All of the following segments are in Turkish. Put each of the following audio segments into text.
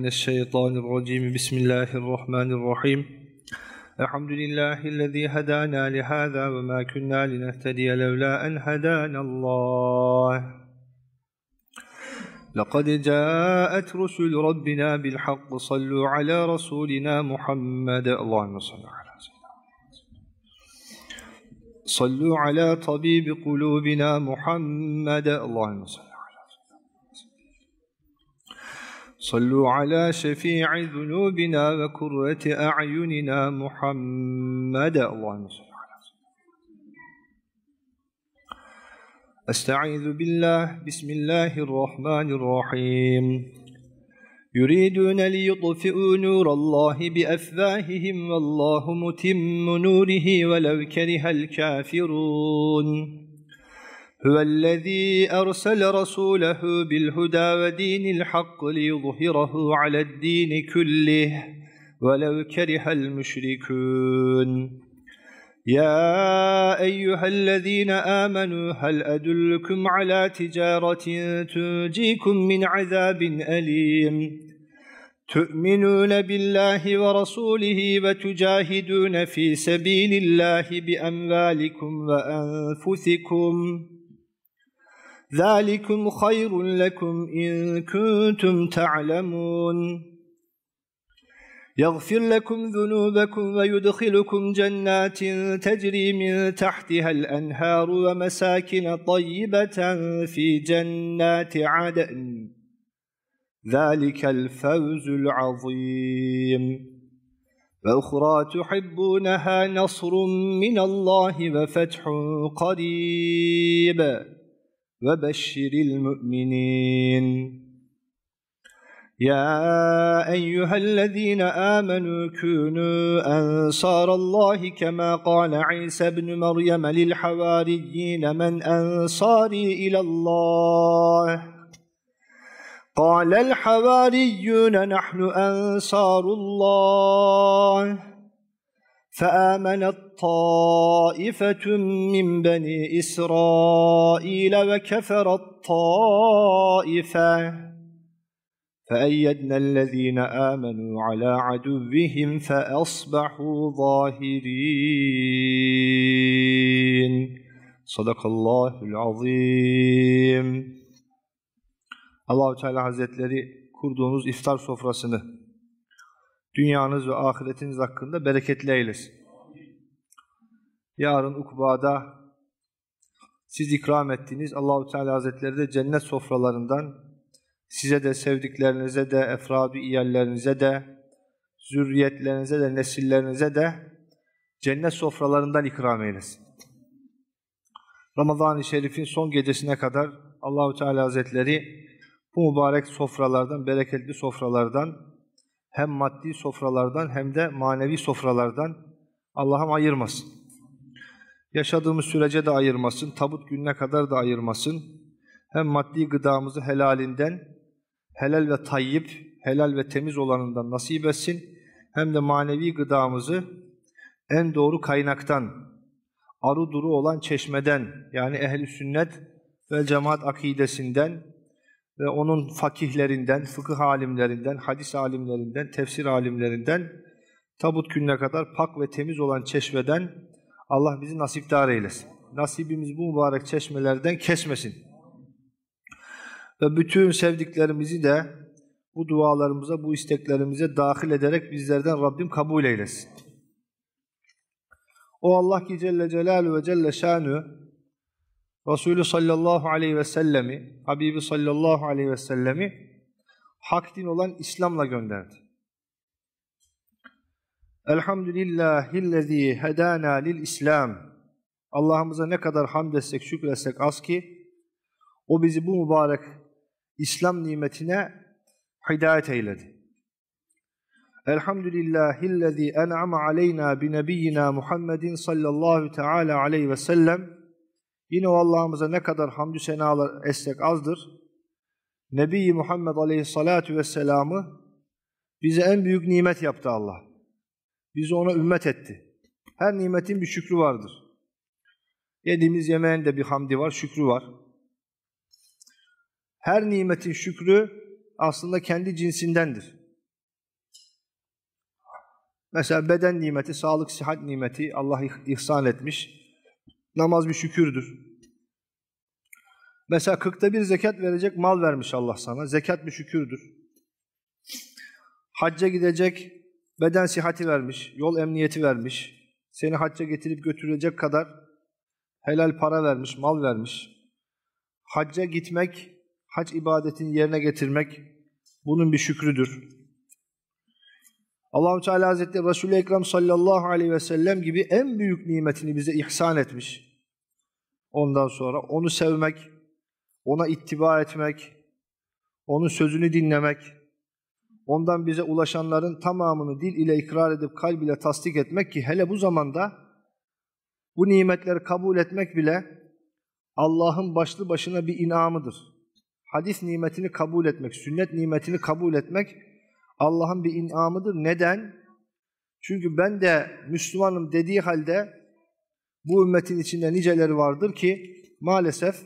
من الشيطان الرجيم بسم الله الرحمن الرحيم الحمد لله الذي هدانا لهذا وما كنا لنهتدي لولا أن هدانا الله لقد جاءت رسل ربنا بالحق صلوا على رسولنا محمد اللهم صل على سيدنا صلوا على طبيب قلوبنا محمد اللهم صل صلوا على شفيع ذنوبنا وكرة أعيننا محمدا اللهم صل على أستعيذ بالله بسم الله الرحمن الرحيم يريدون ليطفئوا نور الله بأفواههم والله متم نوره ولو كره الكافرون هو الذي أرسل رسوله بالهدى ودين الحق ليظهره على الدين كله ولو كره المشركون يا أيها الذين آمنوا هل أدلكم على تجارة تنجيكم من عذاب أليم تؤمنون بالله ورسوله وتجاهدون في سبيل الله بأموالكم وأنفسكم ذلكم خير لكم إن كنتم تعلمون يغفر لكم ذنوبكم ويدخلكم جنات تجري من تحتها الأنهار ومساكن طيبة في جنات عدن ذلك الفوز العظيم وأخرى تحبونها نصر من الله وفتح قريب وبشر المؤمنين يا أيها الذين آمنوا كونوا أنصار الله كما قال عيسى بن مريم للحواريين من أنصاري إلى الله قال الحواريون نحن أنصار الله فآمنت طائفة من بني إسرائيل وكفرت طائفة فأيدنا الذين آمنوا على عدوهم فأصبحوا ظاهرين صدق الله العظيم الله تعالى Teala Hazretleri kurduğunuz iftar sofrasını dünyanız ve ahiretiniz hakkında bereketli eylesin. Yarın ukbada siz ikram ettiğiniz Allahu Teala Hazretleri de cennet sofralarından size de sevdiklerinize de efradi iyallerinize de zürriyetlerinize de nesillerinize de cennet sofralarından ikram eylesin. Ramazan-ı Şerif'in son gecesine kadar Allahu Teala Hazretleri bu mübarek sofralardan, bereketli sofralardan hem maddi sofralardan hem de manevi sofralardan Allah'ım ayırmasın. Yaşadığımız sürece de ayırmasın, tabut gününe kadar da ayırmasın. Hem maddi gıdamızı helalinden, helal ve tayyip, helal ve temiz olanından nasip etsin. Hem de manevi gıdamızı en doğru kaynaktan, arı duru olan çeşmeden yani ehli sünnet ve cemaat akidesinden ve onun fakihlerinden, fıkıh alimlerinden, hadis alimlerinden, tefsir alimlerinden tabut gününe kadar pak ve temiz olan çeşmeden Allah bizi nasipdar eylesin. Nasibimiz bu mübarek çeşmelerden kesmesin. Ve bütün sevdiklerimizi de bu dualarımıza, bu isteklerimize dahil ederek bizlerden Rabbim kabul eylesin. O Allah ki Celle Celaluhu ve Celle Şanü Resulü sallallahu aleyhi ve sellemi, Habibi sallallahu aleyhi ve sellemi hak din olan İslam'la gönderdi. Elhamdülillahillezî hedâna lil İslam. Allah'ımıza ne kadar hamd etsek, şükretsek az ki o bizi bu mübarek İslam nimetine hidayet eyledi. Elhamdülillahillezî en'ame aleyna bi nebiyyina Muhammedin sallallahu teala aleyhi ve sellem Yine o Allah'ımıza ne kadar hamdü senalar etsek azdır. Nebi Muhammed Aleyhisselatü Vesselam'ı bize en büyük nimet yaptı Allah. Bizi ona ümmet etti. Her nimetin bir şükrü vardır. Yediğimiz yemeğin de bir hamdi var, şükrü var. Her nimetin şükrü aslında kendi cinsindendir. Mesela beden nimeti, sağlık, sıhhat nimeti Allah ihsan etmiş. Namaz bir şükürdür. Mesela kırkta bir zekat verecek mal vermiş Allah sana. Zekat bir şükürdür. Hacca gidecek beden sihati vermiş, yol emniyeti vermiş. Seni hacca getirip götürecek kadar helal para vermiş, mal vermiş. Hacca gitmek, hac ibadetini yerine getirmek bunun bir şükrüdür. Allahu Teala Hazretleri Resul-i Ekrem sallallahu aleyhi ve sellem gibi en büyük nimetini bize ihsan etmiş. Ondan sonra onu sevmek, ona ittiba etmek, onun sözünü dinlemek, ondan bize ulaşanların tamamını dil ile ikrar edip kalb ile tasdik etmek ki hele bu zamanda bu nimetleri kabul etmek bile Allah'ın başlı başına bir inamıdır. Hadis nimetini kabul etmek, sünnet nimetini kabul etmek Allah'ın bir inamıdır. Neden? Çünkü ben de Müslümanım dediği halde bu ümmetin içinde niceleri vardır ki maalesef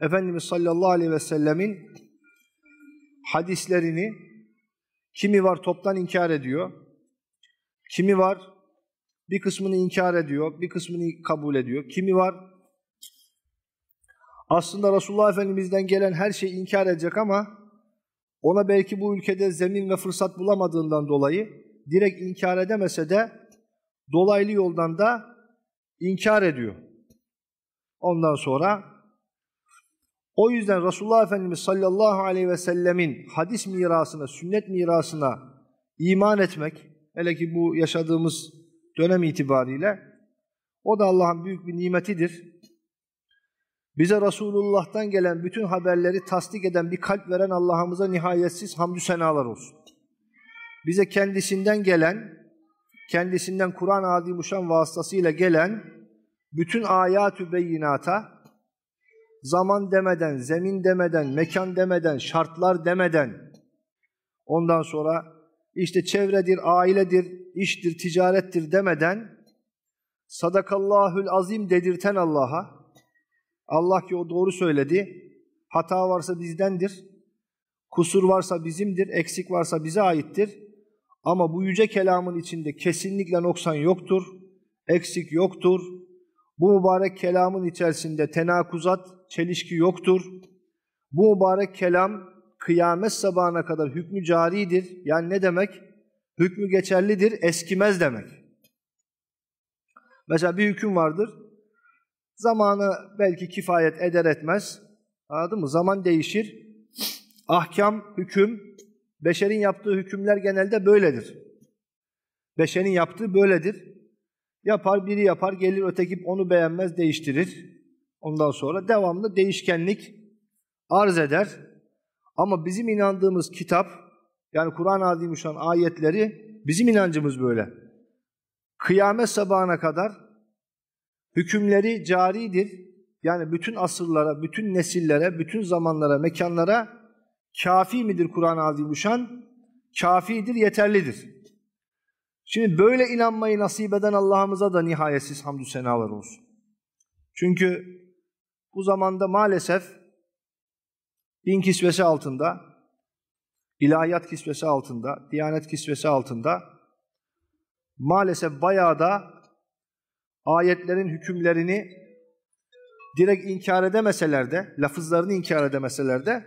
Efendimiz sallallahu aleyhi ve sellemin hadislerini kimi var toptan inkar ediyor, kimi var bir kısmını inkar ediyor, bir kısmını kabul ediyor, kimi var aslında Resulullah Efendimiz'den gelen her şeyi inkar edecek ama ona belki bu ülkede zemin ve fırsat bulamadığından dolayı direkt inkar edemese de dolaylı yoldan da inkar ediyor. Ondan sonra o yüzden Resulullah Efendimiz sallallahu aleyhi ve sellemin hadis mirasına, sünnet mirasına iman etmek, hele ki bu yaşadığımız dönem itibariyle o da Allah'ın büyük bir nimetidir. Bize Resulullah'tan gelen bütün haberleri tasdik eden bir kalp veren Allah'ımıza nihayetsiz hamdü senalar olsun. Bize kendisinden gelen, kendisinden Kur'an-ı Azimuşan vasıtasıyla gelen bütün ayatü beyinata, zaman demeden, zemin demeden, mekan demeden, şartlar demeden, ondan sonra işte çevredir, ailedir, iştir, ticarettir demeden, sadakallahül azim dedirten Allah'a, Allah ki o doğru söyledi. Hata varsa bizdendir. Kusur varsa bizimdir. Eksik varsa bize aittir. Ama bu yüce kelamın içinde kesinlikle noksan yoktur. Eksik yoktur. Bu mübarek kelamın içerisinde tenakuzat, çelişki yoktur. Bu mübarek kelam kıyamet sabahına kadar hükmü caridir. Yani ne demek? Hükmü geçerlidir, eskimez demek. Mesela bir hüküm vardır Zamanı belki kifayet eder etmez. Anladın mı? Zaman değişir. Ahkam, hüküm, beşerin yaptığı hükümler genelde böyledir. Beşerin yaptığı böyledir. Yapar, biri yapar, gelir öteki onu beğenmez, değiştirir. Ondan sonra devamlı değişkenlik arz eder. Ama bizim inandığımız kitap, yani Kur'an-ı Azimüşşan ayetleri bizim inancımız böyle. Kıyamet sabahına kadar Hükümleri caridir. Yani bütün asırlara, bütün nesillere, bütün zamanlara, mekanlara kafi midir Kur'an-ı Azimüşşan? Kafidir, yeterlidir. Şimdi böyle inanmayı nasip eden Allah'ımıza da nihayetsiz hamdü senalar olsun. Çünkü bu zamanda maalesef din kisvesi altında, ilahiyat kisvesi altında, diyanet kisvesi altında maalesef bayağı da ayetlerin hükümlerini direkt inkar edemeseler de, lafızlarını inkar edemeseler de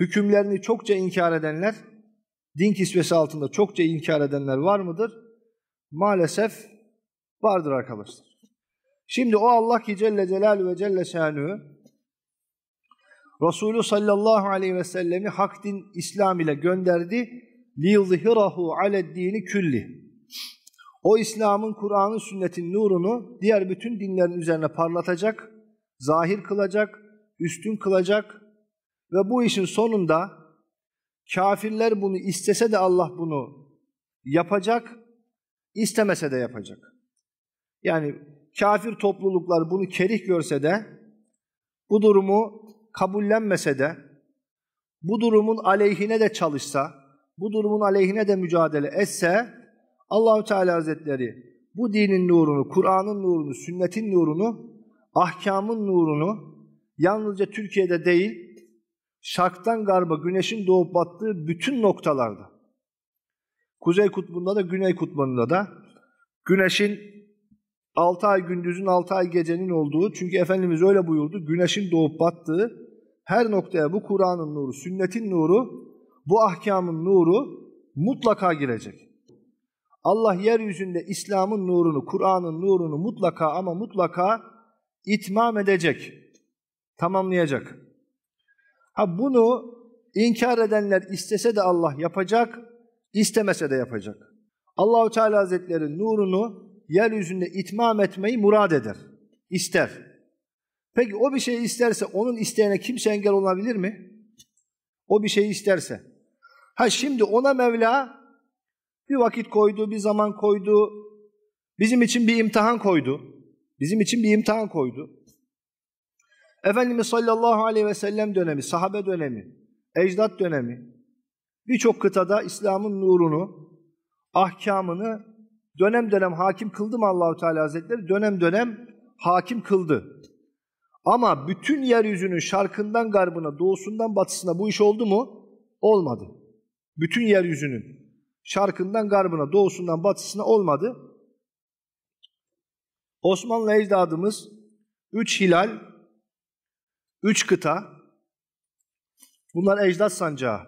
hükümlerini çokça inkar edenler, din kisvesi altında çokça inkar edenler var mıdır? Maalesef vardır arkadaşlar. Şimdi o Allah ki Celle Celaluhu ve Celle Şanü Resulü sallallahu aleyhi ve sellemi hak din İslam ile gönderdi. لِيُظْهِرَهُ عَلَى الدِّينِ külli. O İslam'ın, Kur'an'ın, sünnetin nurunu diğer bütün dinlerin üzerine parlatacak, zahir kılacak, üstün kılacak ve bu işin sonunda kafirler bunu istese de Allah bunu yapacak, istemese de yapacak. Yani kafir topluluklar bunu kerih görse de, bu durumu kabullenmese de, bu durumun aleyhine de çalışsa, bu durumun aleyhine de mücadele etse, Allahü Teala Hazretleri bu dinin nurunu, Kur'an'ın nurunu, sünnetin nurunu, ahkamın nurunu yalnızca Türkiye'de değil, şarktan garba güneşin doğup battığı bütün noktalarda, Kuzey Kutbu'nda da Güney Kutbu'nda da güneşin 6 ay gündüzün 6 ay gecenin olduğu çünkü Efendimiz öyle buyurdu güneşin doğup battığı her noktaya bu Kur'an'ın nuru sünnetin nuru bu ahkamın nuru mutlaka girecek. Allah yeryüzünde İslam'ın nurunu, Kur'an'ın nurunu mutlaka ama mutlaka itmam edecek, tamamlayacak. Ha bunu inkar edenler istese de Allah yapacak, istemese de yapacak. Allahu Teala Hazretleri nurunu yeryüzünde itmam etmeyi murad eder, ister. Peki o bir şey isterse onun isteğine kimse engel olabilir mi? O bir şey isterse. Ha şimdi ona Mevla bir vakit koydu, bir zaman koydu. Bizim için bir imtihan koydu. Bizim için bir imtihan koydu. Efendimiz sallallahu aleyhi ve sellem dönemi, sahabe dönemi, ecdat dönemi birçok kıtada İslam'ın nurunu, ahkamını dönem dönem hakim kıldı mı Allahu Teala Hazretleri? Dönem dönem hakim kıldı. Ama bütün yeryüzünün şarkından garbına, doğusundan batısına bu iş oldu mu? Olmadı. Bütün yeryüzünün Şarkından garbına, doğusundan batısına olmadı. Osmanlı ecdadımız üç hilal, üç kıta, bunlar ecdat sancağı.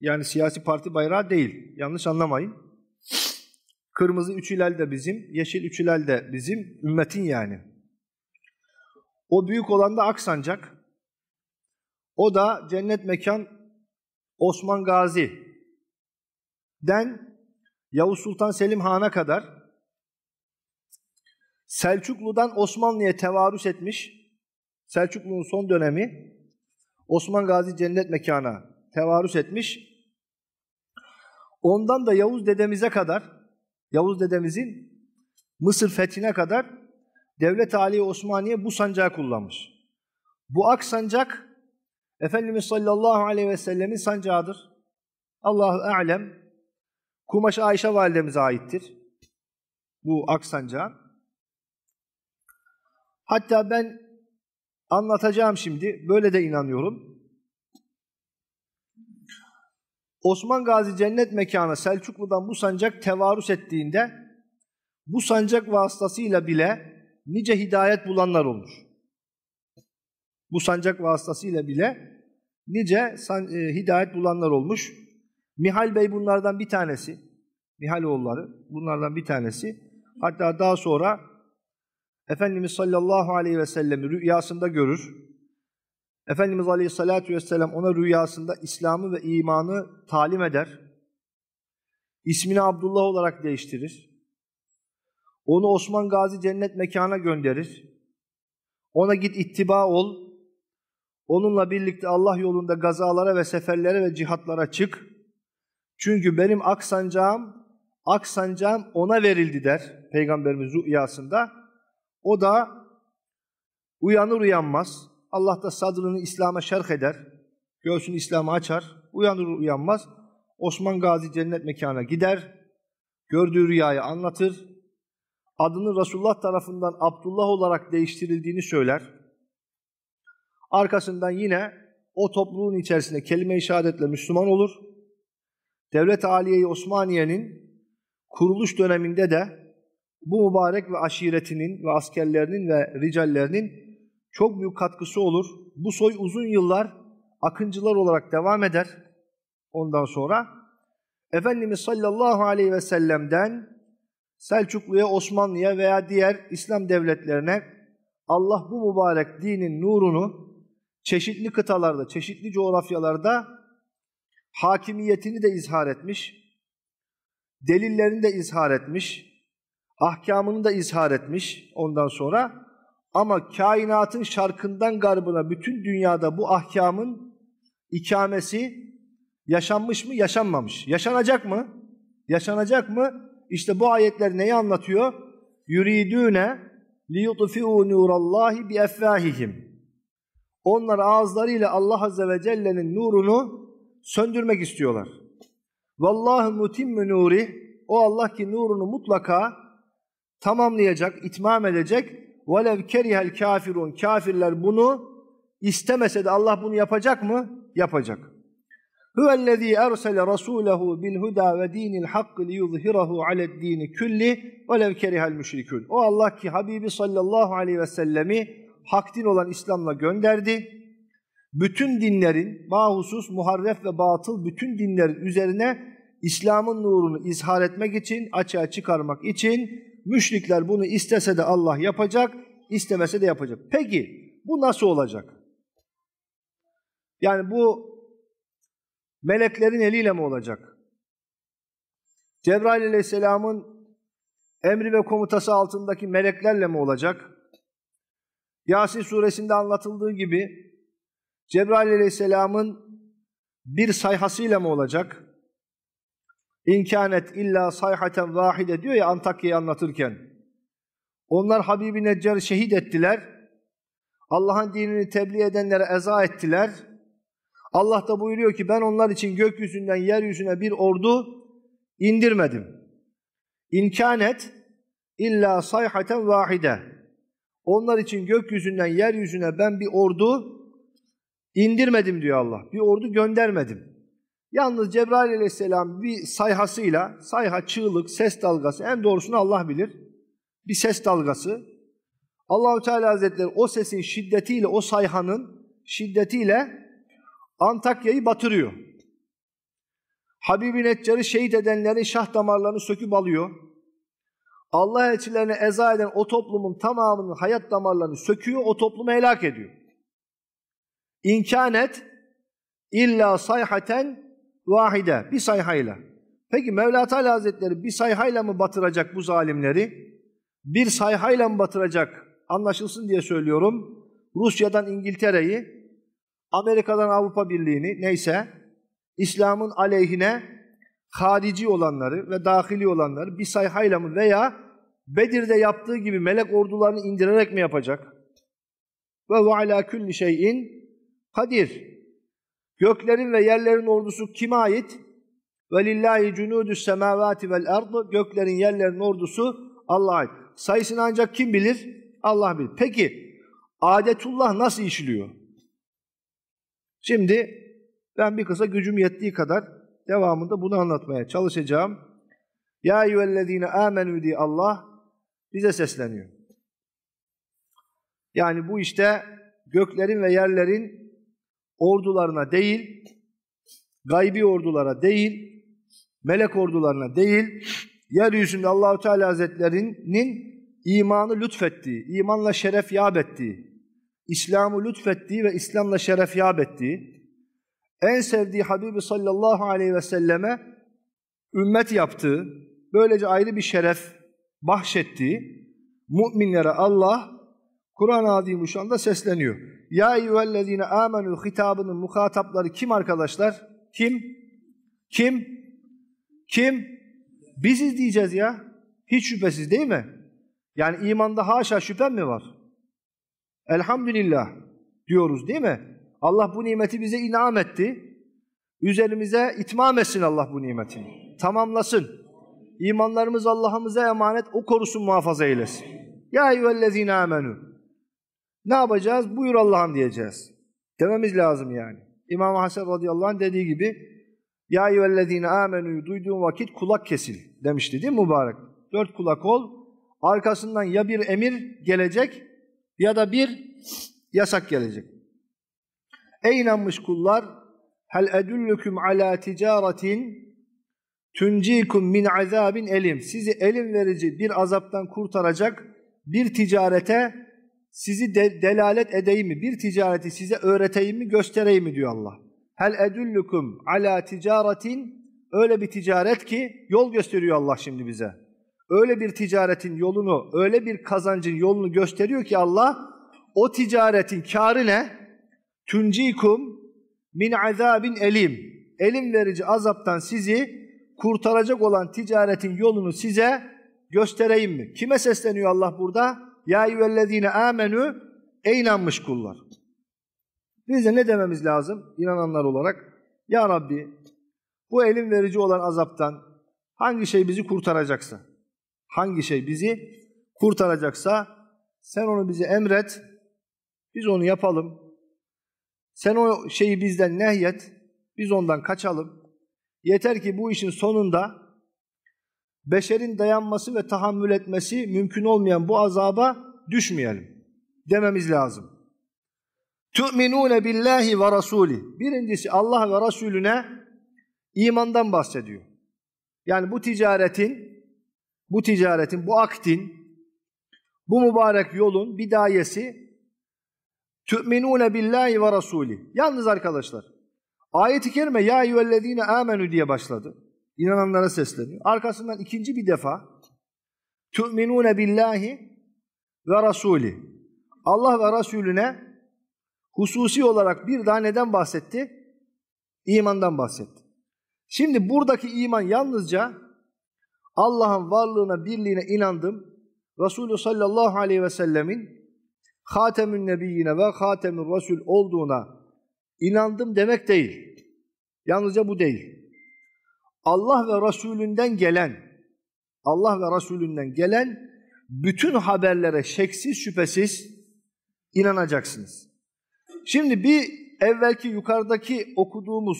Yani siyasi parti bayrağı değil. Yanlış anlamayın. Kırmızı üç hilal de bizim, yeşil üç hilal de bizim, ümmetin yani. O büyük olan da Aksancak. O da cennet mekan Osman Gazi Den Yavuz Sultan Selim Han'a kadar Selçuklu'dan Osmanlı'ya tevarüs etmiş. Selçuklu'nun son dönemi Osman Gazi cennet mekana tevarüs etmiş. Ondan da Yavuz dedemize kadar Yavuz dedemizin Mısır fethine kadar Devlet Ali Osmaniye bu sancağı kullanmış. Bu ak sancak Efendimiz sallallahu aleyhi ve sellemin sancağıdır. Allah alem Kumaş Ayşe validemize aittir. Bu aksancağın. Hatta ben anlatacağım şimdi. Böyle de inanıyorum. Osman Gazi cennet mekanı Selçuklu'dan bu sancak tevarüs ettiğinde bu sancak vasıtasıyla bile nice hidayet bulanlar olmuş. Bu sancak vasıtasıyla bile nice san, e, hidayet bulanlar olmuş. Mihal Bey bunlardan bir tanesi. Mihal oğulları bunlardan bir tanesi. Hatta daha sonra Efendimiz sallallahu aleyhi ve sellemi rüyasında görür. Efendimiz aleyhissalatu vesselam ona rüyasında İslam'ı ve imanı talim eder. İsmini Abdullah olarak değiştirir. Onu Osman Gazi cennet mekana gönderir. Ona git ittiba ol. Onunla birlikte Allah yolunda gazalara ve seferlere ve cihatlara çık. Çünkü benim aksancağım, aksancağım ona verildi der Peygamberimiz rüyasında. O da uyanır uyanmaz, Allah da sadrını İslam'a şerh eder, göğsünü İslam'a açar, uyanır uyanmaz Osman Gazi cennet mekana gider, gördüğü rüyayı anlatır, adını Resulullah tarafından Abdullah olarak değiştirildiğini söyler. Arkasından yine o topluluğun içerisinde kelime-i şehadetle Müslüman olur Devlet Aliye-i Osmaniye'nin kuruluş döneminde de bu mübarek ve aşiretinin ve askerlerinin ve ricallerinin çok büyük katkısı olur. Bu soy uzun yıllar akıncılar olarak devam eder. Ondan sonra Efendimiz sallallahu aleyhi ve sellem'den Selçuklu'ya, Osmanlı'ya veya diğer İslam devletlerine Allah bu mübarek dinin nurunu çeşitli kıtalarda, çeşitli coğrafyalarda hakimiyetini de izhar etmiş, delillerini de izhar etmiş, ahkamını da izhar etmiş ondan sonra ama kainatın şarkından garbına bütün dünyada bu ahkamın ikamesi yaşanmış mı yaşanmamış? Yaşanacak mı? Yaşanacak mı? İşte bu ayetler neyi anlatıyor? Yuridune liyutfi'u nurallahi bi effahihim. Onlar ağızlarıyla Allah Azze ve Celle'nin nurunu söndürmek istiyorlar. Vallahi mutimmu nuri o Allah ki nurunu mutlaka tamamlayacak, itmam edecek. Velev kerihel kafirun kafirler bunu istemese de Allah bunu yapacak mı? Yapacak. Huvellezî ersele rasûlehu bil huda ve dinil hakk li yuzhirahu aled dini külli velev kerihel müşrikûn. O Allah ki Habibi sallallahu aleyhi ve sellemi hak din olan İslam'la gönderdi bütün dinlerin, bahusus muharref ve batıl bütün dinlerin üzerine İslam'ın nurunu izhar etmek için, açığa çıkarmak için müşrikler bunu istese de Allah yapacak, istemese de yapacak. Peki bu nasıl olacak? Yani bu meleklerin eliyle mi olacak? Cebrail aleyhisselamın emri ve komutası altındaki meleklerle mi olacak? Yasin suresinde anlatıldığı gibi Cebrail aleyhisselamın bir sayhasıyla mı olacak? İnkânet illa sayhaten vahide diyor ya Antakya'yı anlatırken. Onlar Habibi Neccar'ı şehit ettiler. Allah'ın dinini tebliğ edenlere eza ettiler. Allah da buyuruyor ki ben onlar için gökyüzünden yeryüzüne bir ordu indirmedim. İnkânet illa sayhaten vahide. Onlar için gökyüzünden yeryüzüne ben bir ordu İndirmedim diyor Allah. Bir ordu göndermedim. Yalnız Cebrail aleyhisselam bir sayhasıyla, sayha, çığlık, ses dalgası, en doğrusunu Allah bilir. Bir ses dalgası. Allahü Teala Hazretleri o sesin şiddetiyle, o sayhanın şiddetiyle Antakya'yı batırıyor. Habibi Neccar'ı şehit edenlerin şah damarlarını söküp alıyor. Allah elçilerine eza eden o toplumun tamamının hayat damarlarını söküyor, o toplumu helak ediyor. İmkanet illa sayhaten vahide. Bir sayhayla. Peki Mevla Teala Hazretleri bir sayhayla mı batıracak bu zalimleri? Bir sayhayla mı batıracak? Anlaşılsın diye söylüyorum. Rusya'dan İngiltere'yi, Amerika'dan Avrupa Birliği'ni neyse İslam'ın aleyhine harici olanları ve dahili olanları bir sayhayla mı veya Bedir'de yaptığı gibi melek ordularını indirerek mi yapacak? Ve ve ala külli şeyin Kadir. Göklerin ve yerlerin ordusu kime ait? Velillahi cunudü semavati vel ardı. Göklerin yerlerin ordusu Allah'a ait. Sayısını ancak kim bilir? Allah bilir. Peki adetullah nasıl işliyor? Şimdi ben bir kısa gücüm yettiği kadar devamında bunu anlatmaya çalışacağım. Ya eyyühellezine amenü diye Allah bize sesleniyor. Yani bu işte göklerin ve yerlerin ordularına değil, gaybi ordulara değil, melek ordularına değil, yeryüzünde Allahu Teala Hazretlerinin imanı lütfettiği, imanla şeref yap ettiği, İslam'ı lütfettiği ve İslam'la şeref yap ettiği, en sevdiği Habibi sallallahu aleyhi ve selleme ümmet yaptığı, böylece ayrı bir şeref bahşettiği müminlere Allah Kur'an-ı Azimuşan'da sesleniyor. Ya eyyühellezine amenü hitabının muhatapları kim arkadaşlar? Kim? Kim? Kim? Biziz diyeceğiz ya. Hiç şüphesiz değil mi? Yani imanda haşa şüphen mi var? Elhamdülillah diyoruz değil mi? Allah bu nimeti bize inam etti. Üzerimize itmam etsin Allah bu nimetini. Tamamlasın. İmanlarımız Allah'ımıza emanet. O korusun muhafaza eylesin. Ya eyyühellezine amenü. Ne yapacağız? Buyur Allah'ım diyeceğiz. Dememiz lazım yani. İmam Hasan radıyallahu anh dediği gibi Ya eyyühellezine amenü duyduğun vakit kulak kesil demişti değil mi mübarek? Dört kulak ol. Arkasından ya bir emir gelecek ya da bir yasak gelecek. Ey inanmış kullar hel edüllüküm ala ticaretin tüncikum min azabin elim. Sizi elim verici bir azaptan kurtaracak bir ticarete sizi de, delalet edeyim mi? Bir ticareti size öğreteyim mi, göstereyim mi diyor Allah. Hel edullukum ala ticaretin öyle bir ticaret ki yol gösteriyor Allah şimdi bize. Öyle bir ticaretin yolunu, öyle bir kazancın yolunu gösteriyor ki Allah o ticaretin karı ne? Tuncikum min azabin elim. Elim verici azaptan sizi kurtaracak olan ticaretin yolunu size göstereyim mi? Kime sesleniyor Allah burada? Ya eyyühellezine amenü ey inanmış kullar. Biz de ne dememiz lazım inananlar olarak? Ya Rabbi bu elin verici olan azaptan hangi şey bizi kurtaracaksa, hangi şey bizi kurtaracaksa sen onu bize emret, biz onu yapalım. Sen o şeyi bizden nehyet, biz ondan kaçalım. Yeter ki bu işin sonunda beşerin dayanması ve tahammül etmesi mümkün olmayan bu azaba düşmeyelim dememiz lazım. Tu'minune billahi ve rasuli. Birincisi Allah ve Resulüne imandan bahsediyor. Yani bu ticaretin, bu ticaretin, bu aktin, bu mübarek yolun bidayesi Tu'minune billahi ve rasuli. Yalnız arkadaşlar, ayet-i kerime ya eyyühellezine amenü diye başladı. İnananlara sesleniyor. Arkasından ikinci bir defa tu'minune billahi ve rasuli. Allah ve Resulüne hususi olarak bir daha neden bahsetti? İmandan bahsetti. Şimdi buradaki iman yalnızca Allah'ın varlığına, birliğine inandım. Resulü sallallahu aleyhi ve sellemin Hatemün Nebiyyine ve Hatemün Resul olduğuna inandım demek değil. Yalnızca bu değil. Allah ve Resulünden gelen, Allah ve Resulünden gelen bütün haberlere şeksiz şüphesiz inanacaksınız. Şimdi bir evvelki yukarıdaki okuduğumuz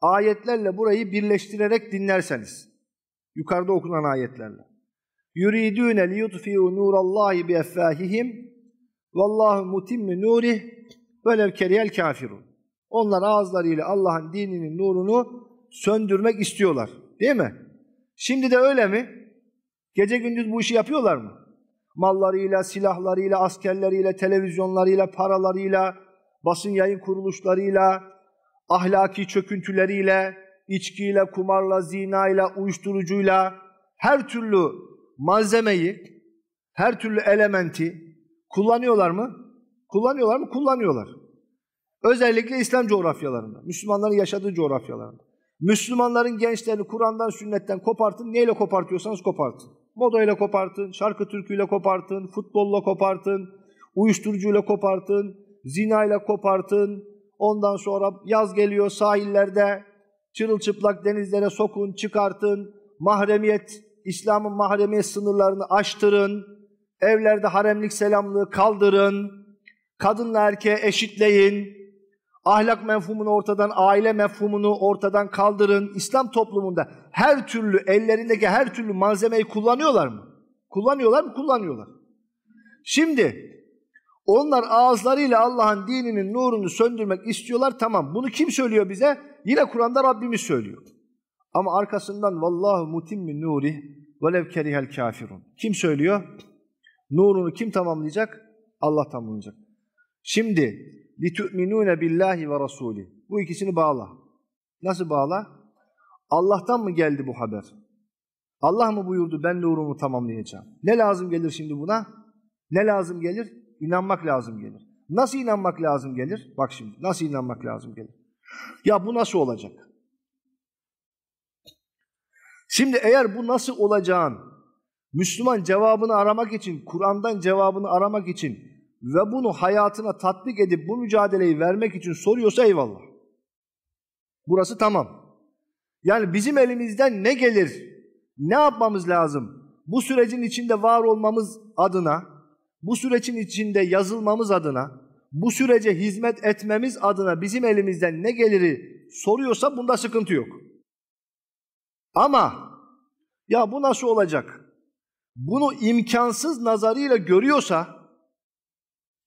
ayetlerle burayı birleştirerek dinlerseniz, yukarıda okunan ayetlerle. يُرِيدُونَ لِيُطْفِيُوا نُورَ اللّٰهِ بِأَفَّاهِهِمْ وَاللّٰهُ مُتِمِّ نُورِهِ وَلَوْ كَرِيَ الْكَافِرُونَ Onlar ağızlarıyla Allah'ın dininin nurunu söndürmek istiyorlar. Değil mi? Şimdi de öyle mi? Gece gündüz bu işi yapıyorlar mı? Mallarıyla, silahlarıyla, askerleriyle, televizyonlarıyla, paralarıyla, basın yayın kuruluşlarıyla, ahlaki çöküntüleriyle, içkiyle, kumarla, zinayla, uyuşturucuyla her türlü malzemeyi, her türlü elementi kullanıyorlar mı? Kullanıyorlar mı? Kullanıyorlar. Özellikle İslam coğrafyalarında, Müslümanların yaşadığı coğrafyalarında. Müslümanların gençlerini Kur'an'dan, sünnetten kopartın. Neyle kopartıyorsanız kopartın. Modayla kopartın, şarkı türküyle kopartın, futbolla kopartın, uyuşturucuyla kopartın, zinayla kopartın. Ondan sonra yaz geliyor sahillerde çırılçıplak denizlere sokun, çıkartın. Mahremiyet, İslam'ın mahremiyet sınırlarını aştırın. Evlerde haremlik selamlığı kaldırın. Kadınla erkeğe eşitleyin ahlak mefhumunu ortadan, aile mefhumunu ortadan kaldırın. İslam toplumunda her türlü ellerindeki her türlü malzemeyi kullanıyorlar mı? Kullanıyorlar mı? Kullanıyorlar. Şimdi onlar ağızlarıyla Allah'ın dininin nurunu söndürmek istiyorlar. Tamam bunu kim söylüyor bize? Yine Kur'an'da Rabbimiz söylüyor. Ama arkasından vallahu mutimmi nuri velev kerihel kafirun. Kim söylüyor? Nurunu kim tamamlayacak? Allah tamamlayacak. Şimdi لِتُؤْمِنُونَ billahi ve rasuli. Bu ikisini bağla. Nasıl bağla? Allah'tan mı geldi bu haber? Allah mı buyurdu ben nurumu tamamlayacağım? Ne lazım gelir şimdi buna? Ne lazım gelir? İnanmak lazım gelir. Nasıl inanmak lazım gelir? Bak şimdi nasıl inanmak lazım gelir? Ya bu nasıl olacak? Şimdi eğer bu nasıl olacağın Müslüman cevabını aramak için, Kur'an'dan cevabını aramak için ve bunu hayatına tatbik edip bu mücadeleyi vermek için soruyorsa eyvallah. Burası tamam. Yani bizim elimizden ne gelir? Ne yapmamız lazım? Bu sürecin içinde var olmamız adına, bu sürecin içinde yazılmamız adına, bu sürece hizmet etmemiz adına bizim elimizden ne geliri soruyorsa bunda sıkıntı yok. Ama ya bu nasıl olacak? Bunu imkansız nazarıyla görüyorsa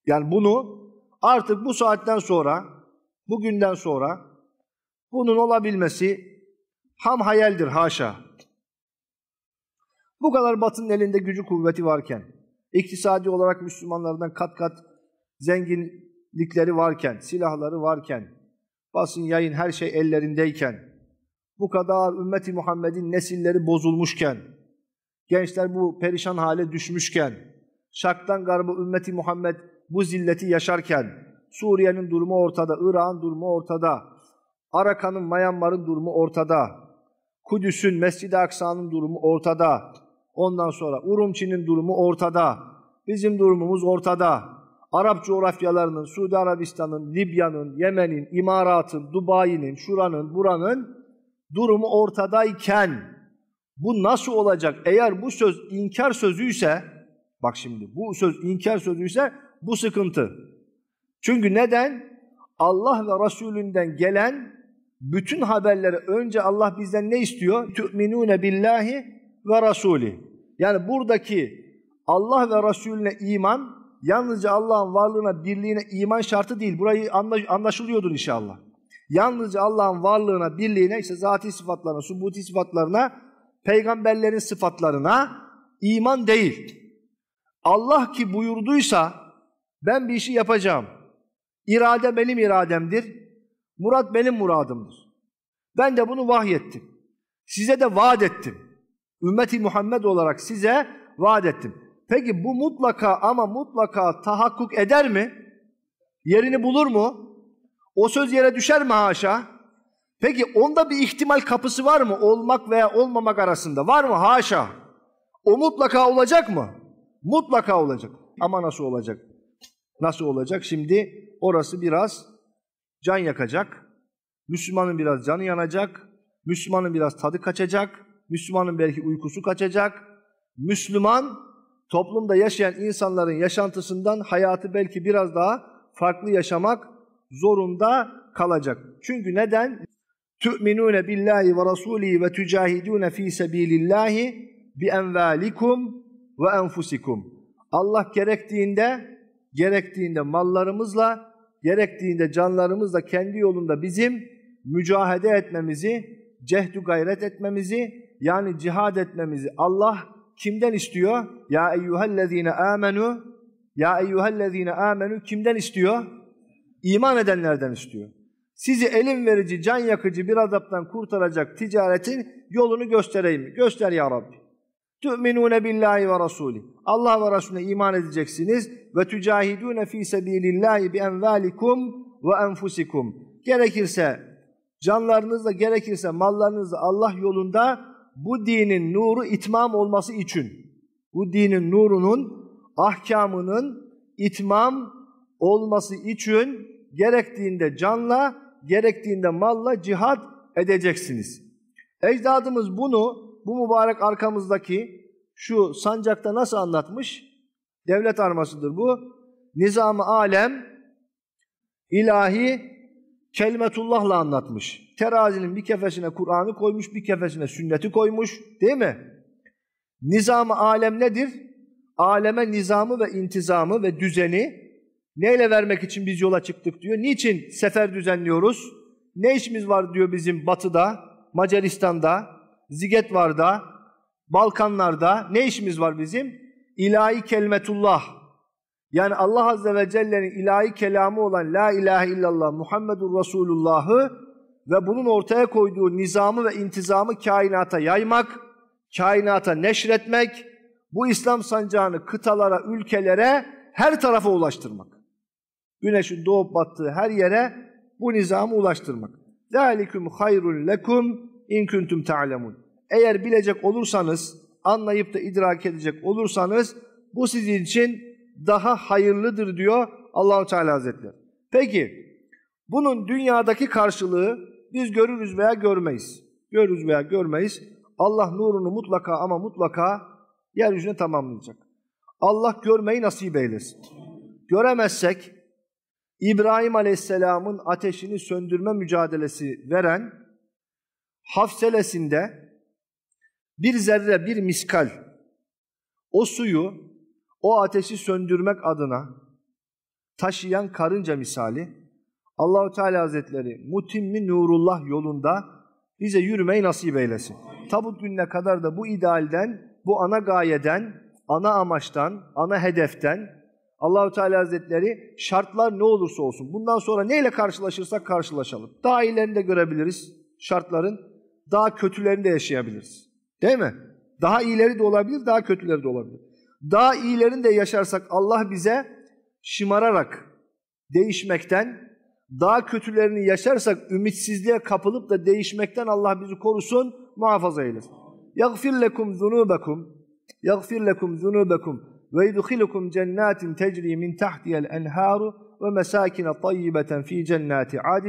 yani bunu artık bu saatten sonra, bugünden sonra bunun olabilmesi ham hayaldir haşa. Bu kadar batının elinde gücü kuvveti varken, iktisadi olarak Müslümanlardan kat kat zenginlikleri varken, silahları varken, basın yayın her şey ellerindeyken, bu kadar ümmeti Muhammed'in nesilleri bozulmuşken, gençler bu perişan hale düşmüşken, şaktan garbı ümmeti Muhammed bu zilleti yaşarken Suriye'nin durumu ortada, Irak'ın durumu ortada, Arakan'ın, Myanmar'ın durumu ortada, Kudüs'ün, Mescid-i Aksa'nın durumu ortada, ondan sonra Urumçi'nin durumu ortada, bizim durumumuz ortada. Arap coğrafyalarının, Suudi Arabistan'ın, Libya'nın, Yemen'in, İmarat'ın, Dubai'nin, şuranın, buranın durumu ortadayken bu nasıl olacak? Eğer bu söz inkar sözüyse, bak şimdi bu söz inkar sözüyse bu sıkıntı. Çünkü neden? Allah ve Resulünden gelen bütün haberleri önce Allah bizden ne istiyor? Tü'minûne billahi ve rasûli. Yani buradaki Allah ve Resulüne iman yalnızca Allah'ın varlığına, birliğine iman şartı değil. Burayı anlaşılıyordur inşallah. Yalnızca Allah'ın varlığına, birliğine, işte zatî sıfatlarına, subuti sıfatlarına, peygamberlerin sıfatlarına iman değil. Allah ki buyurduysa ben bir işi yapacağım. İrade benim irademdir. Murat benim muradımdır. Ben de bunu vahyettim. Size de vaat ettim. Ümmeti Muhammed olarak size vaat ettim. Peki bu mutlaka ama mutlaka tahakkuk eder mi? Yerini bulur mu? O söz yere düşer mi haşa? Peki onda bir ihtimal kapısı var mı? Olmak veya olmamak arasında var mı? Haşa. O mutlaka olacak mı? Mutlaka olacak. Ama nasıl olacak? Nasıl olacak? Şimdi orası biraz can yakacak. Müslümanın biraz canı yanacak. Müslümanın biraz tadı kaçacak. Müslümanın belki uykusu kaçacak. Müslüman toplumda yaşayan insanların yaşantısından hayatı belki biraz daha farklı yaşamak zorunda kalacak. Çünkü neden? Tü'minûne billahi ve rasûlihi ve tücahidûne fî sebîlillâhi bi envâlikum ve enfusikum. Allah gerektiğinde gerektiğinde mallarımızla, gerektiğinde canlarımızla kendi yolunda bizim mücahede etmemizi, cehdu gayret etmemizi yani cihad etmemizi Allah kimden istiyor? Ya eyyühellezine amenu Ya eyyühellezine amenu kimden istiyor? İman edenlerden istiyor. Sizi elin verici, can yakıcı bir azaptan kurtaracak ticaretin yolunu göstereyim. Göster ya Rabbi. Tü'minûne billahi ve rasûlih. Allah ve Resulüne iman edeceksiniz. Ve tücahidûne fi sebîlillâhi bi envâlikum ve enfusikum. Gerekirse canlarınızla gerekirse mallarınızla Allah yolunda bu dinin nuru itmam olması için bu dinin nurunun ahkamının itmam olması için gerektiğinde canla gerektiğinde malla cihad edeceksiniz. Ecdadımız bunu bu mübarek arkamızdaki şu sancakta nasıl anlatmış? Devlet armasıdır bu. Nizam-ı alem ilahi kelimetullahla anlatmış. Terazinin bir kefesine Kur'an'ı koymuş, bir kefesine sünneti koymuş. Değil mi? Nizam-ı alem nedir? Aleme nizamı ve intizamı ve düzeni neyle vermek için biz yola çıktık diyor. Niçin sefer düzenliyoruz? Ne işimiz var diyor bizim batıda, Macaristan'da, Zigetvar'da, Balkanlar'da ne işimiz var bizim? İlahi kelimetullah. Yani Allah Azze ve Celle'nin ilahi kelamı olan La ilahe illallah Muhammedur Resulullah'ı ve bunun ortaya koyduğu nizamı ve intizamı kainata yaymak, kainata neşretmek, bu İslam sancağını kıtalara, ülkelere, her tarafa ulaştırmak. Güneşin doğup battığı her yere bu nizamı ulaştırmak. ذَٰلِكُمْ خَيْرٌ لَكُمْ İn kuntum ta'lemun. Eğer bilecek olursanız, anlayıp da idrak edecek olursanız bu sizin için daha hayırlıdır diyor Allahu Teala Hazretleri. Peki bunun dünyadaki karşılığı biz görürüz veya görmeyiz. Görürüz veya görmeyiz. Allah nurunu mutlaka ama mutlaka yeryüzüne tamamlayacak. Allah görmeyi nasip eylesin. Göremezsek İbrahim Aleyhisselam'ın ateşini söndürme mücadelesi veren hafselesinde bir zerre, bir miskal o suyu, o ateşi söndürmek adına taşıyan karınca misali Allahu Teala Hazretleri mutimmi nurullah yolunda bize yürümeyi nasip eylesin. Tabut gününe kadar da bu idealden, bu ana gayeden, ana amaçtan, ana hedeften Allahu Teala Hazretleri şartlar ne olursa olsun bundan sonra neyle karşılaşırsak karşılaşalım. Daha ilerini de görebiliriz şartların daha kötülerini de yaşayabiliriz. Değil mi? Daha iyileri de olabilir, daha kötüleri de olabilir. Daha iyilerini de yaşarsak Allah bize şımararak değişmekten, daha kötülerini yaşarsak ümitsizliğe kapılıp da değişmekten Allah bizi korusun, muhafaza eylesin. يَغْفِرْ لَكُمْ ذُنُوبَكُمْ يَغْفِرْ لَكُمْ ذُنُوبَكُمْ وَيُدْخِلُكُمْ جَنَّاتٍ تَجْرِي مِنْ تَحْتِهَا الْاَنْهَارُ وَمَسَاكِنَ طَيِّبَةً ف۪ي جَنَّاتِ عَدٍ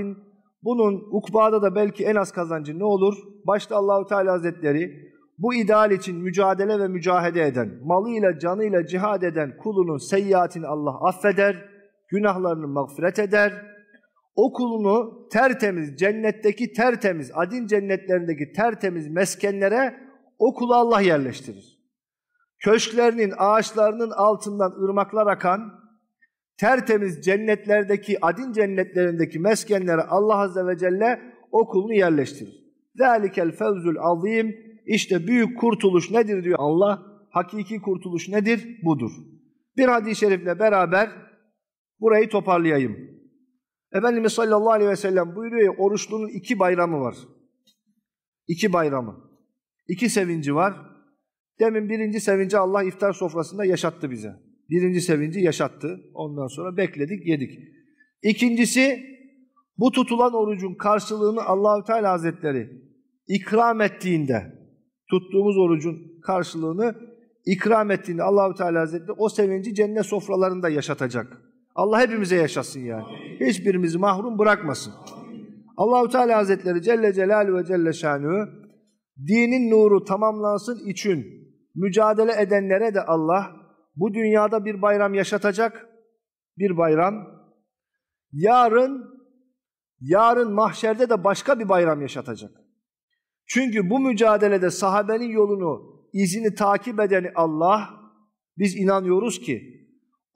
bunun ukbada da belki en az kazancı ne olur? Başta Allahu Teala Hazretleri bu ideal için mücadele ve mücahede eden, malıyla canıyla cihad eden kulunun seyyiatini Allah affeder, günahlarını mağfiret eder. O kulunu tertemiz, cennetteki tertemiz, adin cennetlerindeki tertemiz meskenlere o kulu Allah yerleştirir. Köşklerinin, ağaçlarının altından ırmaklar akan, tertemiz cennetlerdeki, adin cennetlerindeki meskenlere Allah Azze ve Celle o kulunu yerleştirir. Zalikel fevzül azim İşte büyük kurtuluş nedir diyor Allah. Hakiki kurtuluş nedir? Budur. Bir hadis-i şerifle beraber burayı toparlayayım. Efendimiz sallallahu aleyhi ve sellem buyuruyor ya oruçlunun iki bayramı var. İki bayramı. İki sevinci var. Demin birinci sevinci Allah iftar sofrasında yaşattı bize. Birinci sevinci yaşattı. Ondan sonra bekledik, yedik. İkincisi bu tutulan orucun karşılığını Allahü Teala Hazretleri ikram ettiğinde tuttuğumuz orucun karşılığını ikram ettiğinde Allahü Teala Hazretleri o sevinci cennet sofralarında yaşatacak. Allah hepimize yaşasın yani. Hiçbirimizi mahrum bırakmasın. Allahü Teala Hazretleri Celle Celal ve Celle Şanü dinin nuru tamamlansın için mücadele edenlere de Allah bu dünyada bir bayram yaşatacak, bir bayram. Yarın, yarın mahşerde de başka bir bayram yaşatacak. Çünkü bu mücadelede sahabenin yolunu, izini takip edeni Allah, biz inanıyoruz ki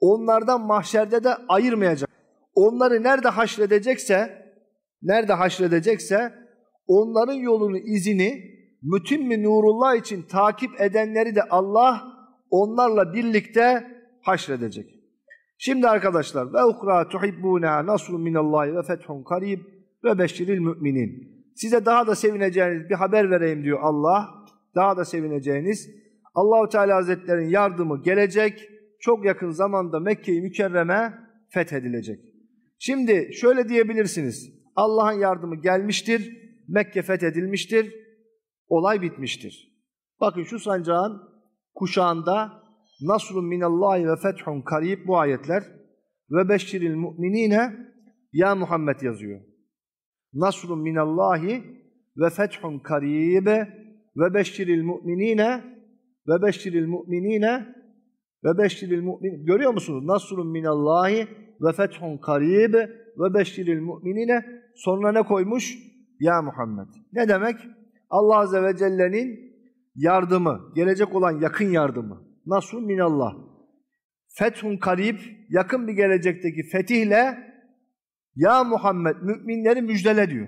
onlardan mahşerde de ayırmayacak. Onları nerede haşredecekse, nerede haşredecekse onların yolunu, izini mütim mi nurullah için takip edenleri de Allah onlarla birlikte haşredecek. Şimdi arkadaşlar ve ukra tuhibbuna nasrun minallahi ve fethun karib ve beşiril müminin. Size daha da sevineceğiniz bir haber vereyim diyor Allah. Daha da sevineceğiniz Allahu Teala Hazretlerin yardımı gelecek. Çok yakın zamanda Mekke-i Mükerreme fethedilecek. Şimdi şöyle diyebilirsiniz. Allah'ın yardımı gelmiştir. Mekke fethedilmiştir. Olay bitmiştir. Bakın şu sancağın kuşağında nasrun minallahi ve fethun karib bu ayetler ve beşiril mu'minine ya Muhammed yazıyor. Nasrun minallahi ve fethun karib ve beşiril mu'minine ve beşiril mu'minine ve beşiril mu'min görüyor musunuz? Nasrun minallahi ve fethun karib ve beşiril mu'minine sonra ne koymuş? Ya Muhammed. Ne demek? Allah Azze ve Celle'nin yardımı, gelecek olan yakın yardımı. Nasrun minallah. Fethun karib, yakın bir gelecekteki fetihle ya Muhammed müminleri müjdele diyor.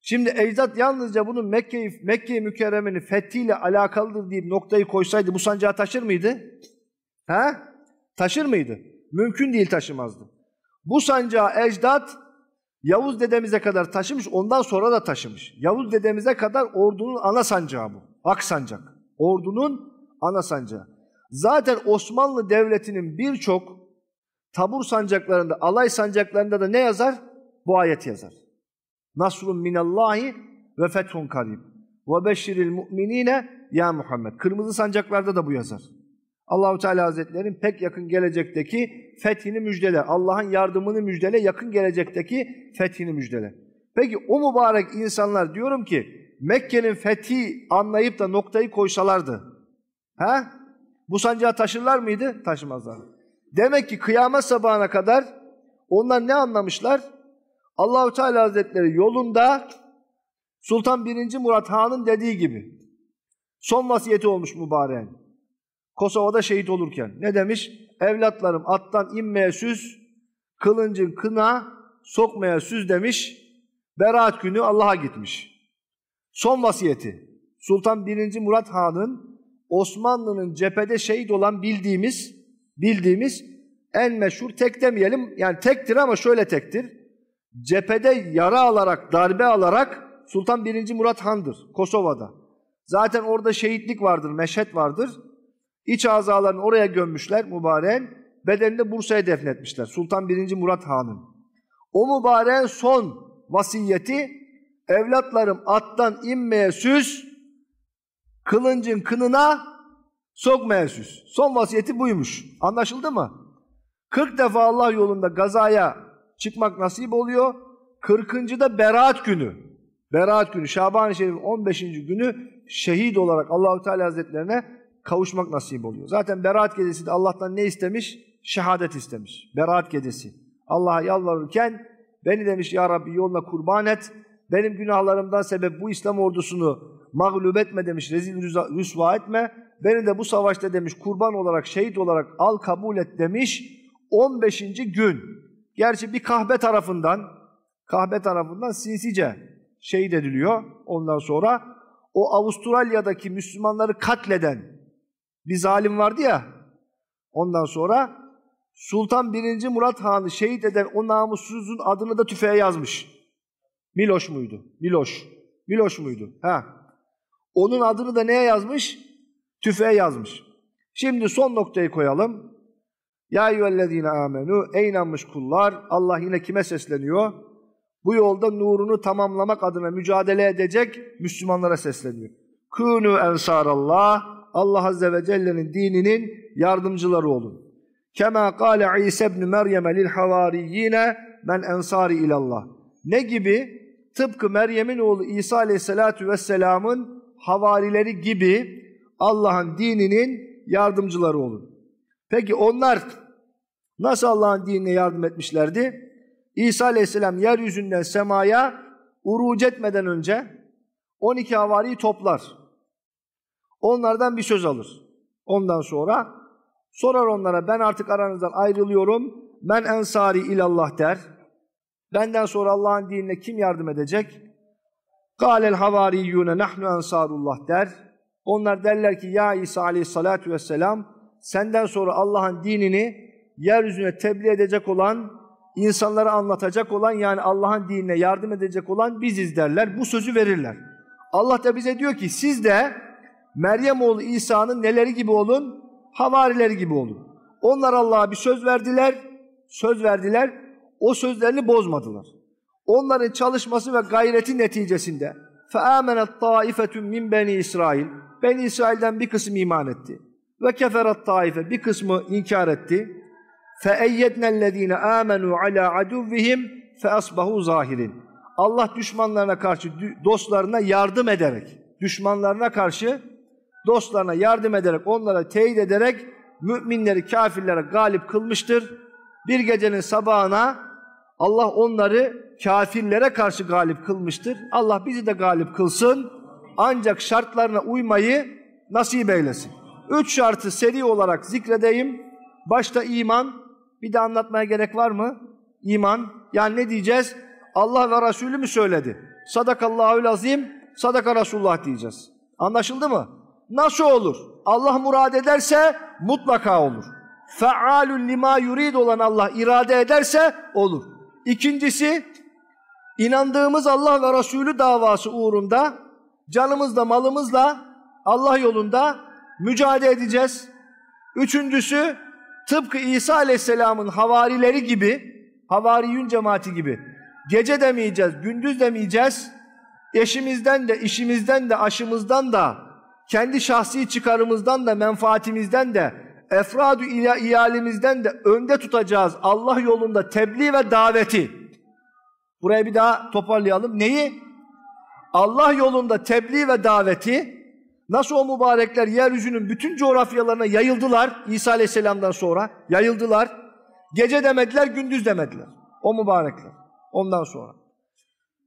Şimdi ecdat yalnızca bunun Mekke'yi Mekke, Mekke mükerremini fethiyle alakalıdır deyip noktayı koysaydı bu sancağı taşır mıydı? Ha? Taşır mıydı? Mümkün değil taşımazdı. Bu sancağı ecdat Yavuz dedemize kadar taşımış, ondan sonra da taşımış. Yavuz dedemize kadar ordunun ana sancağı bu. sancak, Ordunun ana sancağı. Zaten Osmanlı Devleti'nin birçok tabur sancaklarında, alay sancaklarında da ne yazar? Bu ayet yazar. Nasrun minallahi ve fethun karib. Ve beşiril mu'minine ya Muhammed. Kırmızı sancaklarda da bu yazar. Allahu Teala Hazretlerin pek yakın gelecekteki fethini müjdele. Allah'ın yardımını müjdele, yakın gelecekteki fethini müjdele. Peki o mübarek insanlar diyorum ki Mekke'nin fethi anlayıp da noktayı koysalardı. Ha? Bu sancağı taşırlar mıydı? Taşımazlar. Demek ki kıyamet sabahına kadar onlar ne anlamışlar? Allahu Teala Hazretleri yolunda Sultan 1. Murat Han'ın dediği gibi son vasiyeti olmuş mübareğin. Kosova'da şehit olurken ne demiş? Evlatlarım attan inmeye süz, kılıncın kına sokmaya süz demiş. Beraat günü Allah'a gitmiş. Son vasiyeti. Sultan 1. Murat Han'ın Osmanlı'nın cephede şehit olan bildiğimiz bildiğimiz en meşhur tek demeyelim. Yani tektir ama şöyle tektir. Cephede yara alarak, darbe alarak Sultan 1. Murat Han'dır Kosova'da. Zaten orada şehitlik vardır, meşhet vardır. İç azalarını oraya gömmüşler mübareğin. Bedenini Bursa'ya defnetmişler. Sultan 1. Murat Han'ın. O mübareğin son vasiyeti evlatlarım attan inmeye süz, kılıncın kınına sokmaya süs. Son vasiyeti buymuş. Anlaşıldı mı? 40 defa Allah yolunda gazaya çıkmak nasip oluyor. 40. da beraat günü. Beraat günü Şaban-ı Şerif'in 15. günü şehit olarak Allahü Teala Hazretlerine kavuşmak nasip oluyor. Zaten beraat gecesi de Allah'tan ne istemiş? Şehadet istemiş. Beraat gecesi. Allah'a yalvarırken beni demiş ya Rabbi yoluna kurban et. Benim günahlarımdan sebep bu İslam ordusunu mağlup etme demiş. Rezil rüsva etme. Beni de bu savaşta demiş kurban olarak şehit olarak al kabul et demiş. 15. gün. Gerçi bir kahve tarafından kahve tarafından sinsice şehit ediliyor. Ondan sonra o Avustralya'daki Müslümanları katleden bir zalim vardı ya. Ondan sonra Sultan 1. Murat Han'ı şehit eden o namussuzun adını da tüfeğe yazmış. Miloş muydu? Miloş. Miloş muydu? Ha. Onun adını da neye yazmış? Tüfeğe yazmış. Şimdi son noktayı koyalım. Ya eyyühellezine amenu. Ey inanmış kullar. Allah yine kime sesleniyor? Bu yolda nurunu tamamlamak adına mücadele edecek Müslümanlara sesleniyor. Kûnû ensarallah. Allah Azze ve Celle'nin dininin yardımcıları olun. Kema kâle İsa ibn Meryem'e lil havariyyine men ensari ilallah. Ne gibi? Tıpkı Meryem'in oğlu İsa aleyhissalatu vesselamın havarileri gibi Allah'ın dininin yardımcıları olun. Peki onlar nasıl Allah'ın dinine yardım etmişlerdi? İsa aleyhisselam yeryüzünden semaya uruc etmeden önce 12 havari toplar. Onlardan bir söz alır. Ondan sonra sorar onlara ben artık aranızdan ayrılıyorum. Ben ensari ilallah der. Benden sonra Allah'ın dinine kim yardım edecek? Kâlel havariyyûne nahnu ensarullah der. Onlar derler ki ya İsa aleyhissalatu vesselam senden sonra Allah'ın dinini yeryüzüne tebliğ edecek olan, insanlara anlatacak olan yani Allah'ın dinine yardım edecek olan biziz derler. Bu sözü verirler. Allah da bize diyor ki siz de Meryem oğlu İsa'nın neleri gibi olun? Havarileri gibi olun. Onlar Allah'a bir söz verdiler, söz verdiler, o sözlerini bozmadılar. Onların çalışması ve gayreti neticesinde فَاَمَنَتْ طَائِفَةٌ مِنْ بَنِي İsrail Ben İsrail'den bir kısım iman etti. Ve keferet taife bir kısmı inkar etti. فَاَيَّدْنَا الَّذ۪ينَ آمَنُوا عَلَى عَدُوِّهِمْ فَاَصْبَهُ zahirin. Allah düşmanlarına karşı dostlarına yardım ederek, düşmanlarına karşı dostlarına yardım ederek, onlara teyit ederek müminleri kafirlere galip kılmıştır. Bir gecenin sabahına Allah onları kafirlere karşı galip kılmıştır. Allah bizi de galip kılsın. Ancak şartlarına uymayı nasip eylesin. Üç şartı seri olarak zikredeyim. Başta iman. Bir de anlatmaya gerek var mı? İman. Yani ne diyeceğiz? Allah ve Resulü mü söyledi? Sadakallahül azim, sadaka Resulullah diyeceğiz. Anlaşıldı mı? nasıl olur? Allah murad ederse mutlaka olur. Fealun lima yurid olan Allah irade ederse olur. İkincisi inandığımız Allah ve Resulü davası uğrunda canımızla malımızla Allah yolunda mücadele edeceğiz. Üçüncüsü tıpkı İsa Aleyhisselam'ın havarileri gibi havariyün cemaati gibi gece demeyeceğiz, gündüz demeyeceğiz. Eşimizden de, işimizden de, aşımızdan da kendi şahsi çıkarımızdan da menfaatimizden de efradü iyalimizden de önde tutacağız Allah yolunda tebliğ ve daveti. Buraya bir daha toparlayalım. Neyi? Allah yolunda tebliğ ve daveti nasıl o mübarekler yeryüzünün bütün coğrafyalarına yayıldılar İsa Aleyhisselam'dan sonra yayıldılar. Gece demediler, gündüz demediler. O mübarekler. Ondan sonra.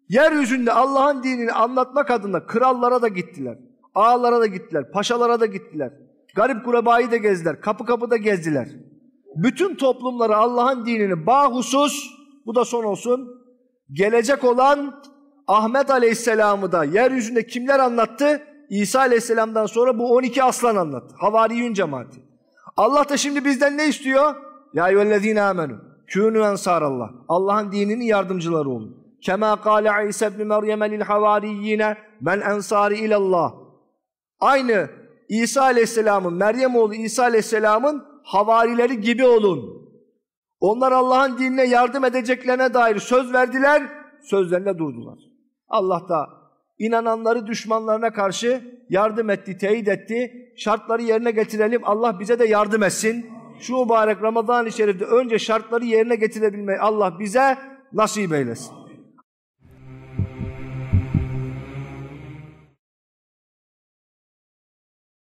Yeryüzünde Allah'ın dinini anlatmak adına krallara da gittiler. Ağalara da gittiler, paşalara da gittiler. Garip kurebayı da gezdiler, kapı kapı da gezdiler. Bütün toplumları Allah'ın dinini bahusus, bu da son olsun, gelecek olan Ahmet Aleyhisselam'ı da yeryüzünde kimler anlattı? İsa Aleyhisselam'dan sonra bu 12 aslan anlattı. Havariyün cemaati. Allah da şimdi bizden ne istiyor? Ya eyyühellezine amenu. Kûnü ensarallah. Allah'ın dininin yardımcıları olun. Kema kâle İsa ibn Meryem'e lil havariyyine men ensari ilallah. Aynı İsa Aleyhisselam'ın, Meryem oğlu İsa Aleyhisselam'ın havarileri gibi olun. Onlar Allah'ın dinine yardım edeceklerine dair söz verdiler, sözlerinde durdular. Allah da inananları düşmanlarına karşı yardım etti, teyit etti. Şartları yerine getirelim, Allah bize de yardım etsin. Şu mübarek Ramazan-ı Şerif'te önce şartları yerine getirebilmeyi Allah bize nasip eylesin.